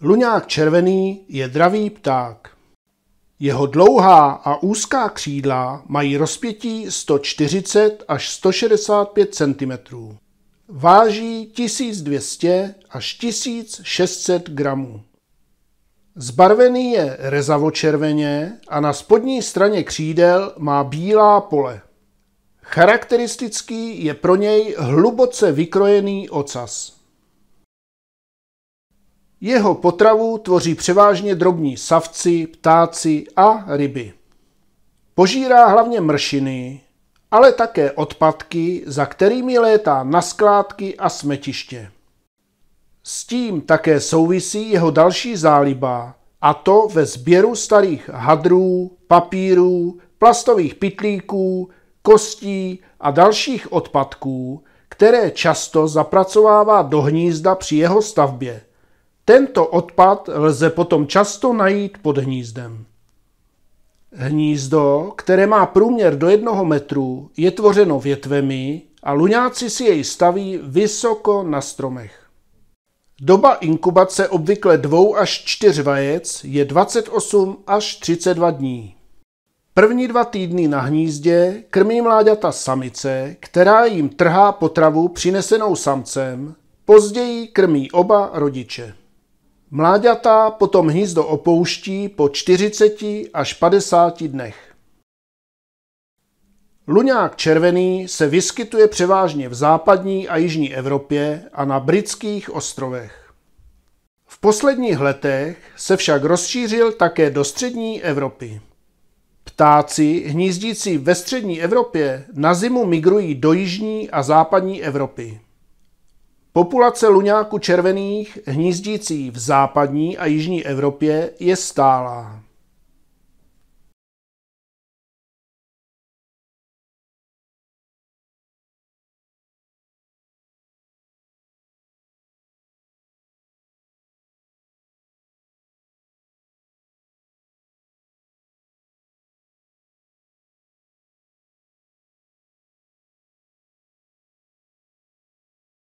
Luňák červený je dravý pták. Jeho dlouhá a úzká křídla mají rozpětí 140 až 165 cm. Váží 1200 až 1600 gramů. Zbarvený je rezavočerveně a na spodní straně křídel má bílá pole. Charakteristický je pro něj hluboce vykrojený ocas. Jeho potravu tvoří převážně drobní savci, ptáci a ryby. Požírá hlavně mršiny, ale také odpadky, za kterými létá na skládky a smetiště. S tím také souvisí jeho další záliba, a to ve sběru starých hadrů, papírů, plastových pitlíků, kostí a dalších odpadků, které často zapracovává do hnízda při jeho stavbě – tento odpad lze potom často najít pod hnízdem. Hnízdo, které má průměr do jednoho metru, je tvořeno větvemi a luňáci si jej staví vysoko na stromech. Doba inkubace obvykle dvou až čtyř vajec je 28 až 32 dní. První dva týdny na hnízdě krmí mláďata samice, která jim trhá potravu přinesenou samcem, později krmí oba rodiče. Mláďata potom hnízdo opouští po 40 až 50 dnech. Luňák červený se vyskytuje převážně v západní a jižní Evropě a na britských ostrovech. V posledních letech se však rozšířil také do střední Evropy. Ptáci hnízdící ve střední Evropě na zimu migrují do jižní a západní Evropy. Populace luňáku červených hnízdící v západní a jižní Evropě je stálá.